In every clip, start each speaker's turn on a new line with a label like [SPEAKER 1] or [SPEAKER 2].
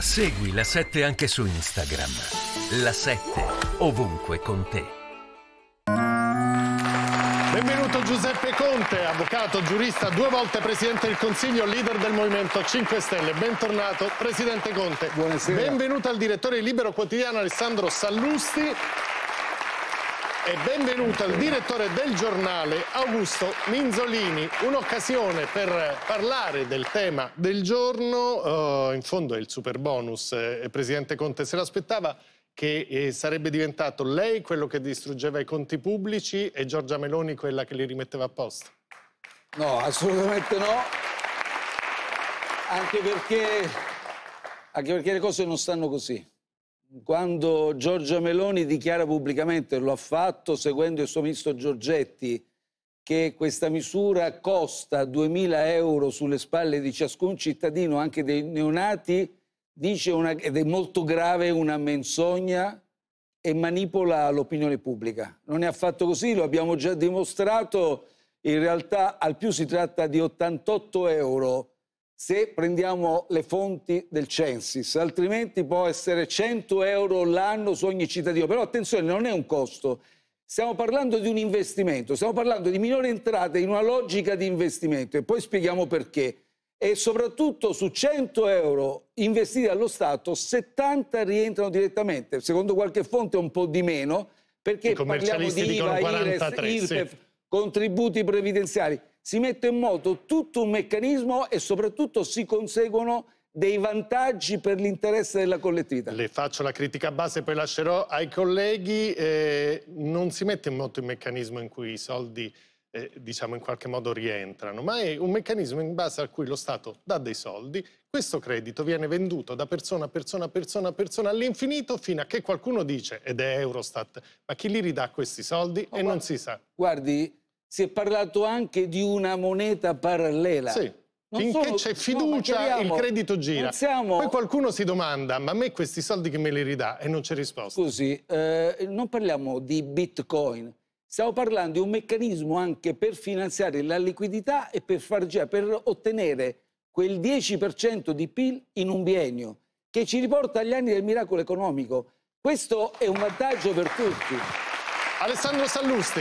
[SPEAKER 1] Segui la 7 anche su Instagram. La 7 ovunque con te.
[SPEAKER 2] Benvenuto Giuseppe Conte, avvocato, giurista, due volte presidente del Consiglio, leader del Movimento 5 Stelle. Bentornato, presidente Conte. Buonasera. Benvenuto al direttore Libero Quotidiano Alessandro Sallusti e benvenuto al direttore del giornale Augusto Minzolini, un'occasione per parlare del tema del giorno, uh, in fondo è il super bonus, eh, Presidente Conte se l'aspettava che eh, sarebbe diventato lei quello che distruggeva i conti pubblici e Giorgia Meloni quella che li rimetteva a posto? No, assolutamente no, anche perché, anche perché le cose non stanno
[SPEAKER 1] così quando Giorgia Meloni dichiara pubblicamente, lo ha fatto seguendo il suo ministro Giorgetti, che questa misura costa 2.000 euro sulle spalle di ciascun cittadino, anche dei neonati, dice una, ed è molto grave una menzogna e manipola l'opinione pubblica. Non è affatto così, lo abbiamo già dimostrato, in realtà al più si tratta di 88 euro se prendiamo le fonti del Censis, altrimenti può essere 100 euro l'anno su ogni cittadino. Però attenzione, non è un costo, stiamo parlando di un investimento, stiamo parlando di minori entrate in una logica di investimento e poi spieghiamo perché. E soprattutto su 100 euro investiti dallo Stato, 70 rientrano direttamente, secondo qualche fonte un po' di meno, perché parliamo di IVA, 43, IRES, IRPEF, sì. contributi previdenziali si mette in moto tutto un meccanismo e soprattutto si conseguono dei vantaggi per l'interesse della
[SPEAKER 2] collettività. Le faccio la critica base, poi lascerò ai colleghi. Eh, non si mette in moto il meccanismo in cui i soldi, eh, diciamo, in qualche modo rientrano, ma è un meccanismo in base a cui lo Stato dà dei soldi, questo credito viene venduto da persona a persona a persona a persona all'infinito fino a che qualcuno dice, ed è Eurostat, ma chi li ridà questi soldi? Oh, e guarda, non si sa. Guardi, si è parlato anche di una moneta parallela. Sì. Non Finché c'è fiducia, no, il credito gira. Siamo... Poi qualcuno si domanda, ma a me questi soldi che me li ridà? E non c'è risposta. Scusi, eh, non parliamo di bitcoin,
[SPEAKER 1] stiamo parlando di un meccanismo anche per finanziare la liquidità e per, far, già, per ottenere quel 10% di PIL in un biennio, che ci riporta agli anni del miracolo economico. Questo è un vantaggio per tutti. Alessandro
[SPEAKER 2] Sallusti.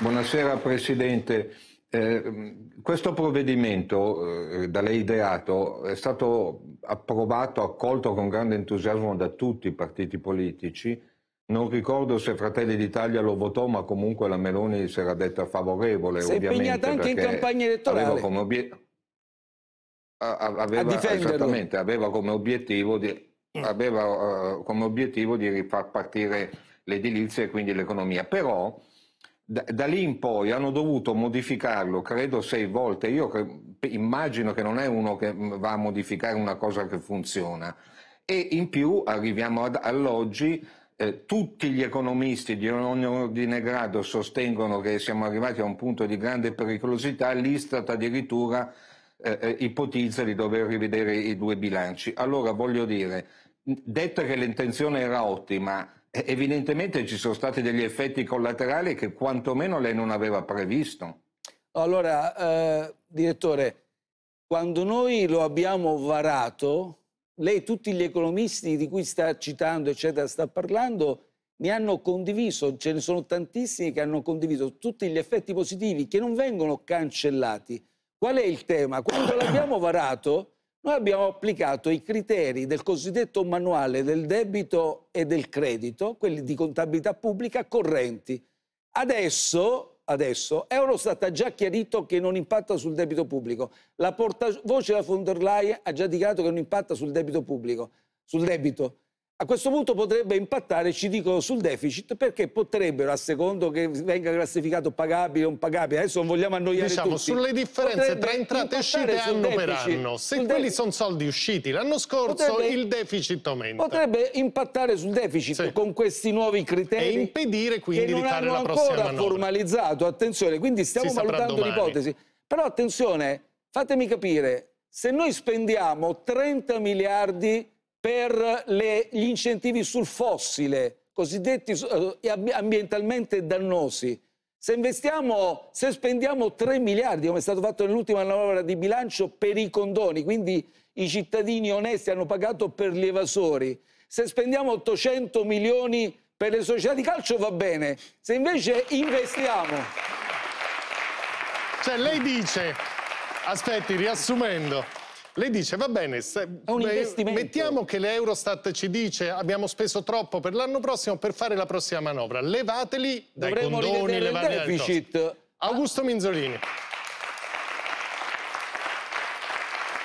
[SPEAKER 3] Buonasera Presidente. Eh, questo provvedimento eh, da lei ideato è stato approvato, accolto con grande entusiasmo da tutti i partiti politici. Non ricordo se Fratelli d'Italia lo votò, ma comunque la Meloni si era detta favorevole. Si è impegnata anche in campagna elettorale. Aveva come, aveva, aveva come obiettivo di, aveva, uh, come obiettivo di rifar partire l'edilizia e quindi l'economia. Però da, da, lì in poi hanno dovuto modificarlo, credo sei volte. Io immagino che non è uno che mm, va a modificare una cosa che funziona. E in più arriviamo ad, all'oggi, eh, tutti gli economisti di ogni ordine grado sostengono che siamo arrivati a un punto di grande pericolosità, l'Istat addirittura eh, eh ipotizza di dover rivedere i due bilanci. Allora voglio dire, detto che l'intenzione era ottima, eh, evidentemente ci sono stati degli effetti collaterali che quantomeno lei non aveva previsto.
[SPEAKER 1] Allora, eh, direttore, quando noi lo abbiamo varato, lei tutti gli economisti di cui sta citando, eccetera, sta parlando, ne hanno condiviso, ce ne sono tantissimi che hanno condiviso tutti gli effetti positivi che non vengono cancellati. Qual è il tema? Quando l'abbiamo varato noi abbiamo applicato i criteri del cosiddetto manuale del debito e del credito, quelli di contabilità pubblica correnti. Adesso, adesso Eurostat ha già chiarito che non impatta sul debito pubblico. La portavoce della von der Leyen ha già dichiarato che non impatta sul debito pubblico, sul debito a questo punto potrebbe impattare, ci dicono, sul deficit perché potrebbero, a secondo che venga classificato pagabile o impagabile, adesso non vogliamo annoiare diciamo, tutti. Diciamo, sulle differenze tra entrate e uscite anno per anno,
[SPEAKER 2] se quelli sono soldi usciti l'anno scorso, potrebbe, il deficit aumenta. Potrebbe impattare sul deficit sì. con questi nuovi
[SPEAKER 1] criteri. E impedire quindi di fare la prossima manovra. non ancora formalizzato, attenzione, quindi stiamo valutando l'ipotesi. Però attenzione, fatemi capire, se noi spendiamo 30 miliardi per le, gli incentivi sul fossile, cosiddetti eh, ambientalmente dannosi. Se investiamo, se spendiamo 3 miliardi, come è stato fatto nell'ultima manovra di bilancio, per i condoni, quindi i cittadini onesti hanno pagato per gli evasori, se spendiamo 800 milioni per le società
[SPEAKER 2] di calcio va bene, se invece investiamo... Cioè lei dice, aspetti, riassumendo, lei dice, va bene, se, beh, mettiamo che l'Eurostat ci dice abbiamo speso troppo per l'anno prossimo per fare la prossima manovra. Levateli dai Dovremmo condoni, levate il deficit. Augusto Minzolini.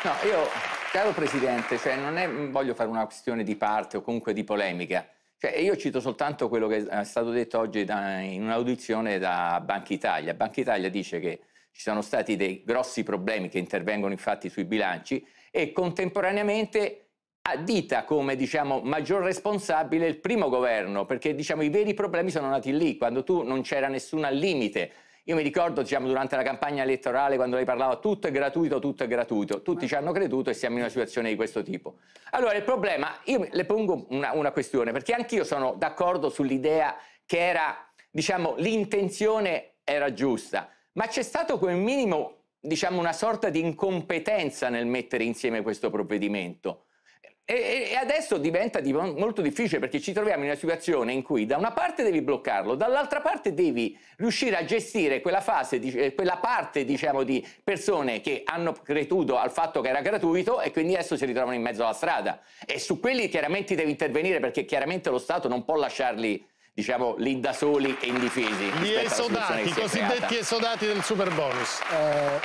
[SPEAKER 2] No, io, caro Presidente,
[SPEAKER 4] cioè non, è, mm, voglio fare una questione di parte o comunque di polemica. Cioè, io cito soltanto quello che è stato detto oggi da, in un'audizione da Banca Italia. Banca Italia dice che ci sono stati dei grossi problemi che intervengono infatti sui bilanci e contemporaneamente dita come diciamo, maggior responsabile il primo governo, perché diciamo, i veri problemi sono nati lì, quando tu non c'era nessuno al limite. Io mi ricordo diciamo, durante la campagna elettorale quando lei parlava tutto è gratuito, tutto è gratuito, tutti ci hanno creduto e siamo in una situazione di questo tipo. Allora il problema, io le pongo una, una questione, perché anch'io sono d'accordo sull'idea che era, diciamo, l'intenzione era giusta, ma c'è stato come minimo, diciamo, una sorta di incompetenza nel mettere insieme questo provvedimento. E, e adesso diventa di, molto difficile perché ci troviamo in una situazione in cui da una parte devi bloccarlo, dall'altra parte devi riuscire a gestire quella fase, di, eh, quella parte diciamo, di persone che hanno creduto al fatto che era gratuito e quindi adesso si ritrovano in mezzo alla strada. E su quelli chiaramente devi intervenire perché chiaramente lo Stato non può lasciarli diciamo lì da soli e indifesi. Gli esodati, i cosiddetti
[SPEAKER 2] esodati del super bonus.
[SPEAKER 1] Eh,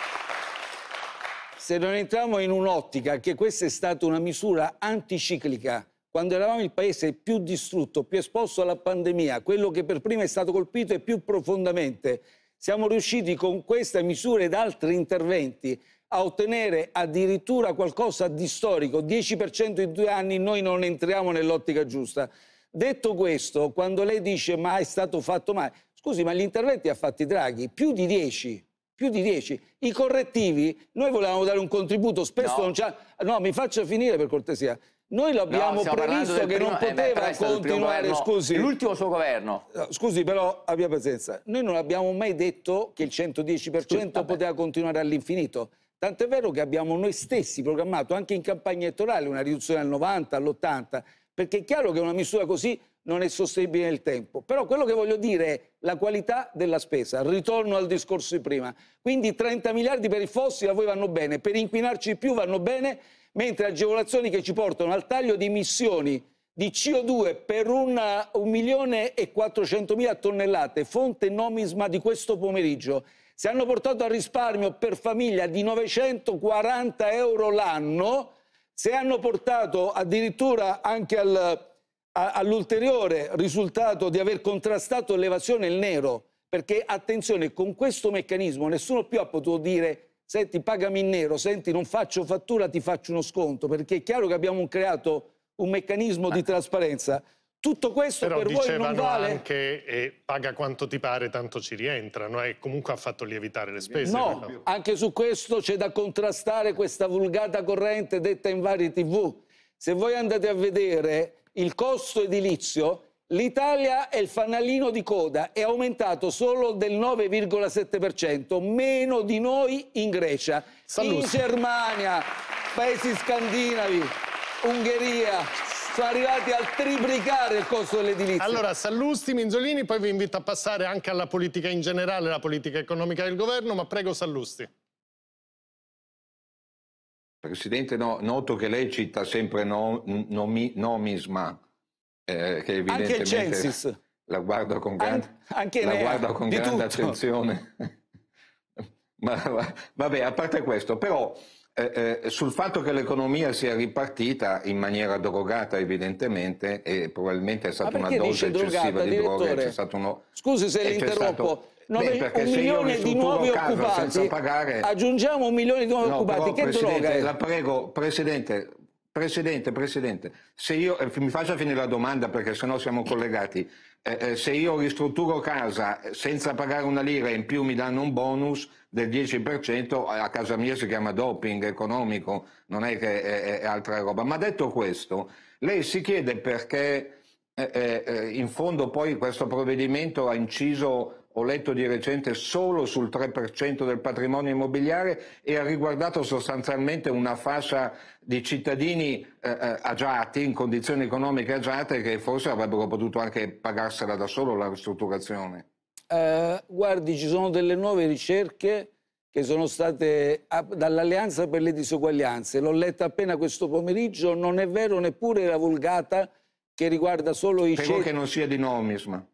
[SPEAKER 1] se non entriamo in un'ottica che questa è stata una misura anticiclica, quando eravamo il paese più distrutto, più esposto alla pandemia, quello che per prima è stato colpito e più profondamente, siamo riusciti con questa misura ed altri interventi a ottenere addirittura qualcosa di storico, 10% in due anni, noi non entriamo nell'ottica giusta. Detto questo, quando lei dice ma è stato fatto male, scusi, ma gli interventi ha fatti Draghi, più di 10 più di 10. I correttivi, noi volevamo dare un contributo, spesso no. non c'è... No, mi faccia finire per cortesia. Noi l'abbiamo no, previsto che primo, non eh, poteva eh, continuare, scusi. L'ultimo suo governo. Scusi, però abbia pazienza. Noi non abbiamo mai detto che il 110% scusi, poteva continuare all'infinito. Tant'è vero che abbiamo noi stessi programmato anche in campagna elettorale una riduzione al 90, all'80 perché è chiaro che una misura così non è sostenibile nel tempo. Però quello che voglio dire è la qualità della spesa. Ritorno al discorso di prima. Quindi 30 miliardi per i fossili a voi vanno bene, per inquinarci di più vanno bene, mentre agevolazioni che ci portano al taglio di emissioni di CO2 per 1 milione e 400 mila tonnellate, fonte nomisma di questo pomeriggio, se hanno portato al risparmio per famiglia di 940 euro l'anno, se hanno portato addirittura anche al, all'ulteriore risultato di aver contrastato l'evasione e il nero, perché attenzione, con questo meccanismo nessuno più ha potuto dire senti pagami in nero, senti non faccio fattura, ti faccio uno sconto, perché è chiaro che abbiamo creato un meccanismo di trasparenza tutto questo Però per voi non vale?
[SPEAKER 2] anche eh, paga quanto ti pare, tanto ci rientrano e eh, comunque ha fatto lievitare le spese. No,
[SPEAKER 1] anche su questo c'è da contrastare questa vulgata corrente detta in varie tv. Se voi andate a vedere il costo edilizio, l'Italia è il fanalino di coda, è aumentato solo del 9,7%, meno di noi in Grecia, Salute. in Germania, paesi scandinavi. Ungheria. Sono arrivati al triplicare il costo dell'edilizia.
[SPEAKER 2] Allora, Sallusti, Minzolini, poi vi invito a passare anche alla politica in generale, la politica economica del governo, ma prego Sallusti.
[SPEAKER 3] Presidente, no, noto che lei cita sempre no, nomi, nomisma, eh, che evidentemente... Anche il Censis. La guardo con, gran, anche la guardo con grande tutto. attenzione. ma, vabbè, a parte questo, però... Eh, eh, sul fatto che l'economia sia ripartita in maniera drogata evidentemente e probabilmente è stata una dose eccessiva drogata, di droga c'è stato uno... Scusi se l'interrompo. No, Beh, un milione di nuovi occupati pagare...
[SPEAKER 1] aggiungiamo un milione di nuovi no, occupati che droga è? la
[SPEAKER 3] prego Presidente Presidente, Presidente, se io, eh, mi faccia finire la domanda perché sennò siamo collegati. Eh, eh, se io ristrutturo casa eh, senza pagare una lira in più mi danno un bonus, del 10%, a casa mia si chiama doping economico, non è che è, è altra roba. Ma detto questo, lei si chiede perché eh, eh, eh, in fondo poi questo provvedimento ha inciso, ho letto di recente, solo sul 3% del patrimonio immobiliare e ha riguardato sostanzialmente una fascia di cittadini eh, eh, agiati, in condizioni economiche agiate, che forse avrebbero potuto anche pagarsela da solo la ristrutturazione.
[SPEAKER 1] Eh, guardi, ci sono delle nuove ricerche che sono state dall'Alleanza per le disuguaglianze. L'ho letta appena questo pomeriggio, non è vero neppure la vulgata che riguarda solo i Spero ceti. che non
[SPEAKER 3] sia di nomis, ma...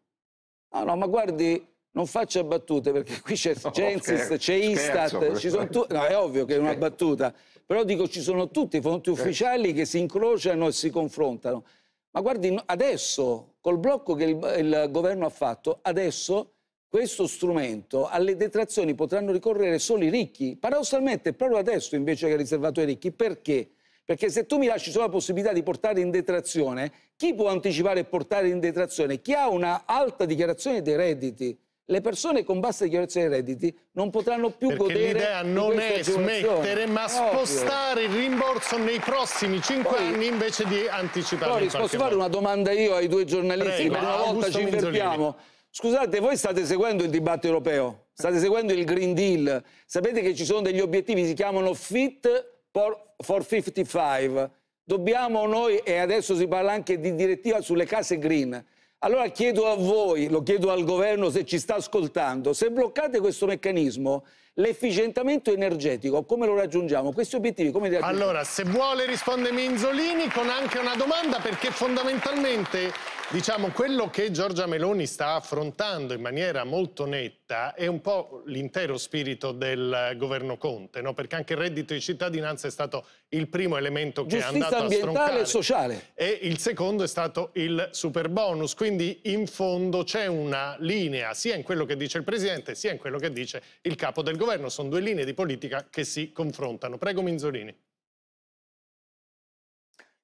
[SPEAKER 1] No, no, ma guardi, non faccia battute perché qui c'è no, Censis, c'è Istat, ci sono tu... no, è ovvio che è una battuta, però dico ci sono tutti i fonti ufficiali che si incrociano e si confrontano. Ma guardi, adesso, col blocco che il, il governo ha fatto, adesso questo strumento alle detrazioni potranno ricorrere solo i ricchi. Paradossalmente è proprio adesso invece che è riservato ai ricchi. Perché? Perché se tu mi lasci solo la possibilità di portare in detrazione, chi può anticipare e portare in detrazione? Chi ha una alta dichiarazione dei redditi? le persone con basse dichiarazioni dei redditi non potranno più Perché godere l'idea non è smettere ma Ovvio. spostare
[SPEAKER 2] il rimborso nei prossimi cinque anni invece di anticipare. Boris, posso fare modo. una
[SPEAKER 1] domanda io ai due giornalisti Prego, per una volta Augusto ci invertiamo Scusate, voi state seguendo il dibattito europeo, state seguendo il Green Deal, sapete che ci sono degli obiettivi, si chiamano Fit for 55. Dobbiamo noi, e adesso si parla anche di direttiva sulle case green, allora chiedo a voi, lo chiedo al governo se ci sta ascoltando, se bloccate questo meccanismo l'efficientamento energetico, come lo raggiungiamo? Questi obiettivi come li raggiungiamo? Allora,
[SPEAKER 2] se vuole risponde Minzolini con anche una domanda perché fondamentalmente diciamo quello che Giorgia Meloni sta affrontando in maniera molto netta è un po' l'intero spirito del governo Conte, no? perché anche il reddito di cittadinanza è stato il primo elemento che Giustizia è andato a stroncare. ambientale e sociale. E il secondo è stato il super bonus, quindi in fondo c'è una linea sia in quello che dice il Presidente sia in quello che dice il capo del governo governo sono due linee di politica che si confrontano. Prego Minzolini.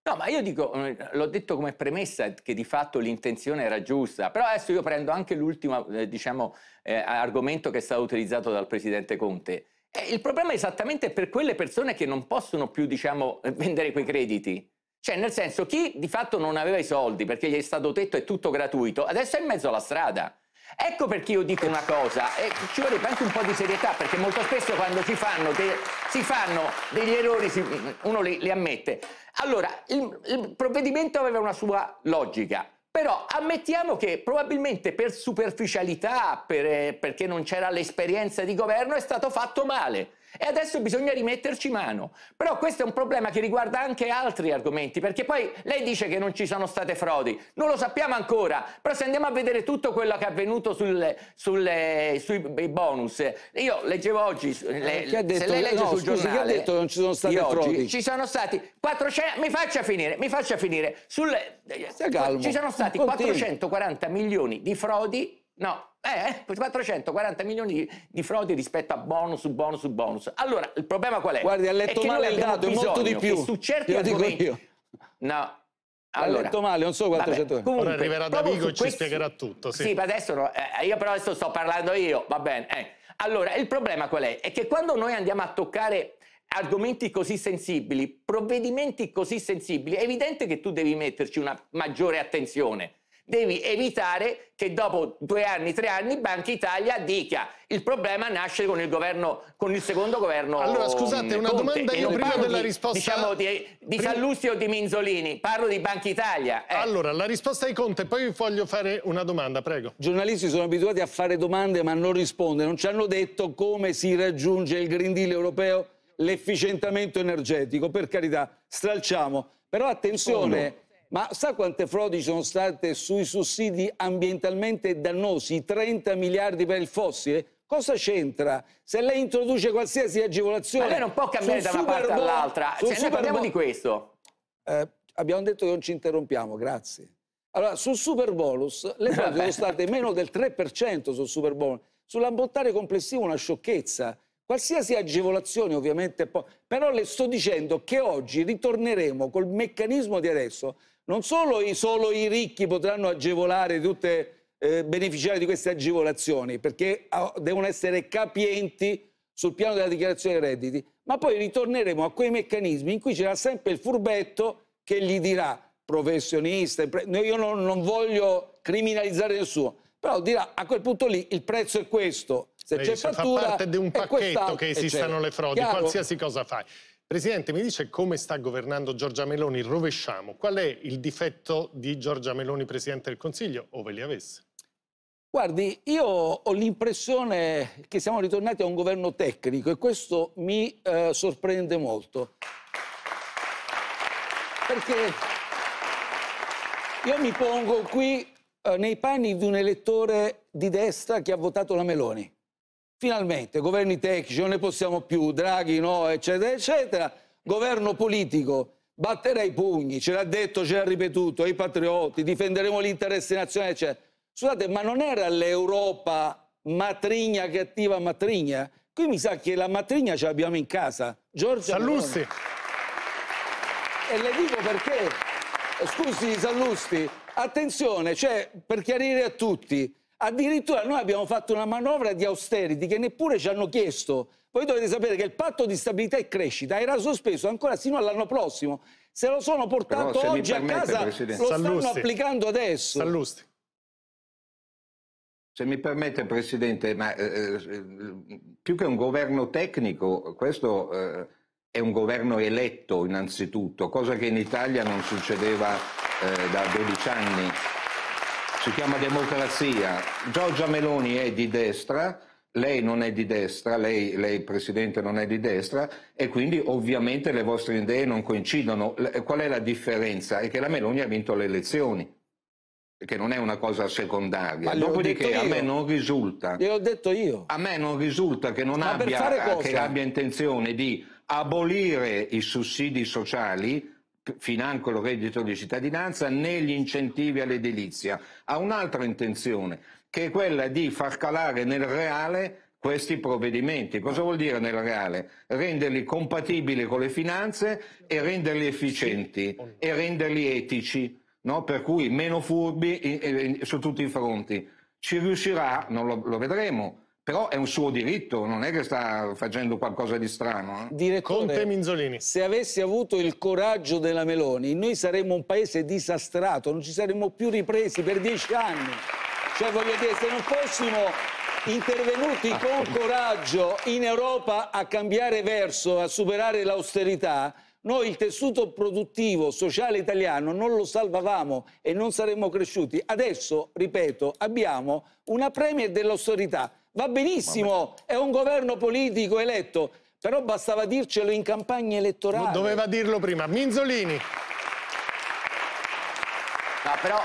[SPEAKER 4] No, ma io dico, eh, l'ho detto come premessa che di fatto l'intenzione era giusta, però adesso io prendo anche l'ultimo eh, diciamo, eh, argomento che è stato utilizzato dal presidente Conte. E eh, il problema è esattamente per quelle persone che non possono più diciamo, vendere quei crediti. Cioè, nel senso, chi di fatto non aveva i soldi perché gli è stato detto è tutto gratuito, adesso è in mezzo alla strada. Ecco perché io dico una cosa, eh, ci vorrebbe anche un po' di serietà, perché molto spesso quando si fanno, de- si fanno degli errori si, uno li, li, ammette. Allora, il, il provvedimento aveva una sua logica, però ammettiamo che probabilmente per superficialità, per, eh, perché non c'era l'esperienza di governo, è stato fatto male. E adesso bisogna rimetterci mano. Però questo è un problema che riguarda anche altri argomenti, perché poi lei dice che non ci sono state frodi, non lo sappiamo ancora, però se andiamo a vedere tutto quello che è avvenuto sul, sulle, sui bonus, io leggevo oggi, le, eh, chi detto, se lei legge no, sul scusi, giornale... Chi ha detto che non ci sono stati frodi? Oggi, ci sono stati 400... Mi faccia finire, mi faccia finire. Sul, ci sono stati Continui. 440 milioni di frodi No, eh, 440 eh, milioni di, di frodi rispetto a bonus, bonus, bonus. Allora, il problema qual è? Guardi, ha letto male il dato, è molto di più. Su certi Io dico io. No, allora, ha letto male, non so quanto c'è Comunque, Ora arriverà Davigo e ci questi... spiegherà
[SPEAKER 2] tutto. Sì, sì ma adesso
[SPEAKER 4] no, eh, io però adesso sto parlando io, va bene. Eh. Allora, il problema qual è? È che quando noi andiamo a toccare argomenti così sensibili, provvedimenti così sensibili, è evidente che tu devi metterci una maggiore attenzione devi evitare che dopo due anni, tre anni Banca Italia dica il problema nasce con il, governo, con
[SPEAKER 2] il secondo governo Allora scusate, una Conte. domanda io prima della di, risposta diciamo di, di prima... Sallusti o di Minzolini, parlo di Banca Italia eh. Allora, la risposta di Conte, poi voglio fare una domanda,
[SPEAKER 1] prego I giornalisti sono abituati a fare domande ma non rispondono, non ci hanno detto come si raggiunge il Green Deal europeo l'efficientamento energetico, per carità, stralciamo però attenzione... Come? Oh, ma sa quante frodi ci sono state sui sussidi ambientalmente dannosi, 30 miliardi per il fossile? Cosa c'entra? Se lei introduce qualsiasi agevolazione... Ma lei non può cambiare da una parte all'altra. Cioè, noi parliamo di
[SPEAKER 4] questo.
[SPEAKER 1] Eh, abbiamo detto che non ci interrompiamo, grazie. Allora, sul super bonus, le frodi sono state meno del 3% sul super bonus. Sull'ambottare complessivo una sciocchezza. Qualsiasi agevolazione ovviamente... Però le sto dicendo che oggi ritorneremo col meccanismo di adesso non solo i, solo i ricchi potranno agevolare tutte, eh, beneficiare di queste agevolazioni, perché ah, devono essere capienti sul piano della dichiarazione dei redditi, ma poi ritorneremo a quei meccanismi in cui c'era sempre il furbetto che gli dirà professionista, io non, non, voglio criminalizzare nessuno,
[SPEAKER 2] però dirà a quel punto lì il prezzo è questo, se c'è fattura... Fa parte di un pacchetto che esistano le frodi, Chiaro? qualsiasi cosa fai. Presidente, mi dice come sta governando Giorgia Meloni? Rovesciamo. Qual è il difetto di Giorgia Meloni, Presidente del Consiglio, ove li avesse?
[SPEAKER 1] Guardi, io
[SPEAKER 2] ho l'impressione che siamo ritornati a un governo tecnico
[SPEAKER 1] e questo mi eh, sorprende molto. Perché io mi pongo qui eh, nei panni di un elettore di destra che ha votato la Meloni finalmente governi tecnici, non ne possiamo più, Draghi no, eccetera, eccetera, governo politico, batterà i pugni, ce l'ha detto, ce l'ha ripetuto, i patrioti, difenderemo l'interesse nazionale, eccetera. Scusate, ma non era l'Europa matrigna cattiva matrigna? Qui mi sa che la matrigna ce l'abbiamo in casa. Giorgia Sallusti. E le dico perché. Scusi Sallusti, attenzione, cioè per chiarire a tutti, Addirittura noi abbiamo fatto una manovra di austerity che neppure ci hanno chiesto. Voi dovete sapere che il patto di stabilità e crescita era sospeso ancora fino all'anno prossimo. Se lo sono portato Però, oggi a casa, Presidente. lo Sallusti. stanno applicando adesso. Sallusti.
[SPEAKER 3] Se mi permette, Presidente, ma eh, eh, più che un governo tecnico, questo eh, è un governo eletto innanzitutto, cosa che in Italia non succedeva eh, da 12 anni si chiama democrazia. Giorgia Meloni è di destra, lei non è di destra, lei, lei, Presidente non è di destra e quindi ovviamente le vostre idee non coincidono. Eh, qual è la differenza? È che la Meloni ha vinto le elezioni che non è una cosa secondaria. Dopodiché a me non risulta. Gliel'ho detto io. A me non risulta che non abbia, che abbia intenzione di abolire i sussidi sociali financo il reddito di cittadinanza né gli incentivi all'edilizia. Ha un'altra intenzione, che è quella di far calare nel reale questi provvedimenti. Cosa vuol dire nel reale? Renderli compatibili con le finanze e renderli efficienti e renderli etici, no? per cui meno furbi eh, eh, su tutti i fronti. Ci riuscirà? Non lo, lo vedremo però è un suo diritto, non è che sta facendo qualcosa di strano. Eh?
[SPEAKER 1] Direttore, Conte Minzolini. Se avessi avuto il coraggio della Meloni, noi saremmo un paese disastrato, non ci saremmo più ripresi per dieci anni. Cioè, voglio dire, se non fossimo intervenuti ah, con coraggio in Europa a cambiare verso, a superare l'austerità, noi il tessuto produttivo sociale italiano non lo salvavamo e non saremmo cresciuti. Adesso, ripeto, abbiamo una premier dell'austerità Va benissimo, è un governo politico eletto,
[SPEAKER 4] però bastava dircelo in campagna elettorale. Non Doveva dirlo prima. Minzolini. No, però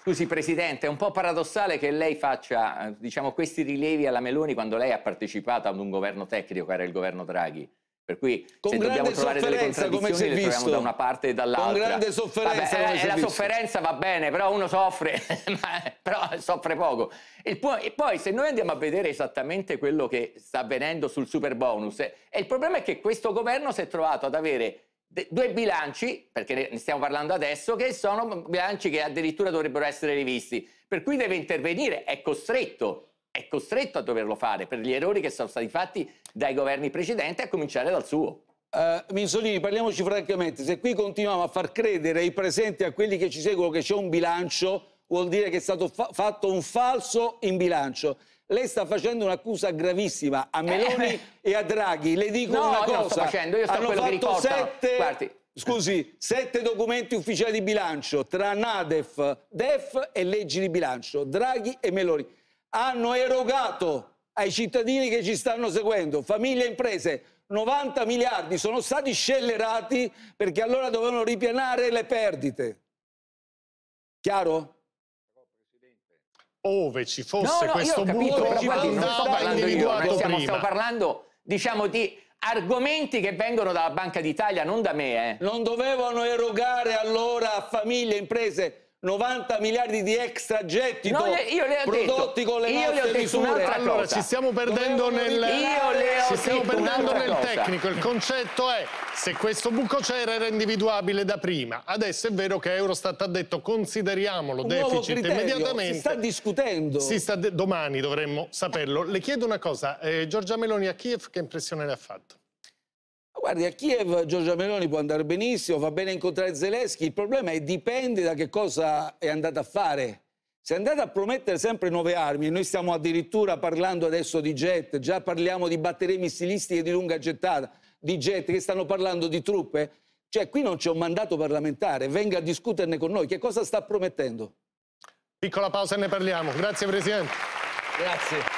[SPEAKER 4] Scusi Presidente, è un po' paradossale che lei faccia eh, diciamo, questi rilievi alla Meloni quando lei ha partecipato ad un governo tecnico, che era il governo Draghi. Per cui con se dobbiamo trovare delle contraddizioni le troviamo da una parte e dall'altra. Con grande sofferenza. Vabbè, eh, la visto. sofferenza va bene, però uno soffre, però soffre poco. E poi, e poi, se noi andiamo a vedere esattamente quello che sta avvenendo sul super bonus, eh, il problema è che questo governo si è trovato ad avere due bilanci, perché ne stiamo parlando adesso, che sono bilanci che addirittura dovrebbero essere rivisti, per cui deve intervenire, è costretto è costretto a doverlo fare per gli errori che sono stati fatti dai governi precedenti, a cominciare dal suo. Uh, Minzolini, parliamoci francamente, se qui continuiamo
[SPEAKER 1] a far credere ai presenti e a quelli che ci seguono che c'è un bilancio, vuol dire che è stato fa fatto un falso in bilancio. Lei sta facendo un'accusa gravissima a eh. Meloni eh, e a Draghi. Le dico no, una cosa. sto facendo, io sto hanno quello fatto sette, Guardi. Scusi, sette documenti ufficiali di bilancio tra NADEF, DEF e leggi di bilancio, Draghi e Meloni hanno erogato ai cittadini che ci stanno seguendo, famiglie e imprese, 90 miliardi, sono stati scellerati perché allora dovevano ripianare le perdite. Chiaro?
[SPEAKER 2] Ove ci fosse no, no, questo capito, buco, ci guardi, non sto parlando io, stiamo, stiamo
[SPEAKER 4] parlando diciamo di argomenti che vengono dalla Banca d'Italia, non da me. Eh. Non dovevano erogare allora a famiglie e imprese 90 miliardi di extra gettito no,
[SPEAKER 2] io le ho prodotti detto, con le nostre io nostre misure. Allora, cosa. ci stiamo perdendo nel, ci stiamo perdendo nel tecnico. Il concetto è se questo buco c'era era individuabile da prima. Adesso è vero che Eurostat ha detto consideriamolo Un deficit criterio, immediatamente. Si sta discutendo. Si sta domani dovremmo saperlo. Le chiedo una cosa, eh, Giorgia Meloni a Kiev che impressione le ha fatto? Guardi, a Kiev Giorgia Meloni può andare benissimo, va bene
[SPEAKER 1] incontrare Zelensky, il problema è dipende da che cosa è andata a fare. Se è andata a promettere sempre nuove armi, e noi stiamo addirittura parlando adesso di jet, già parliamo di batterie missilistiche di lunga gettata, di jet che stanno parlando di truppe, cioè qui non c'è un mandato parlamentare, venga a discuterne con noi, che cosa sta promettendo?
[SPEAKER 2] Piccola pausa e ne parliamo. Grazie Presidente. Grazie.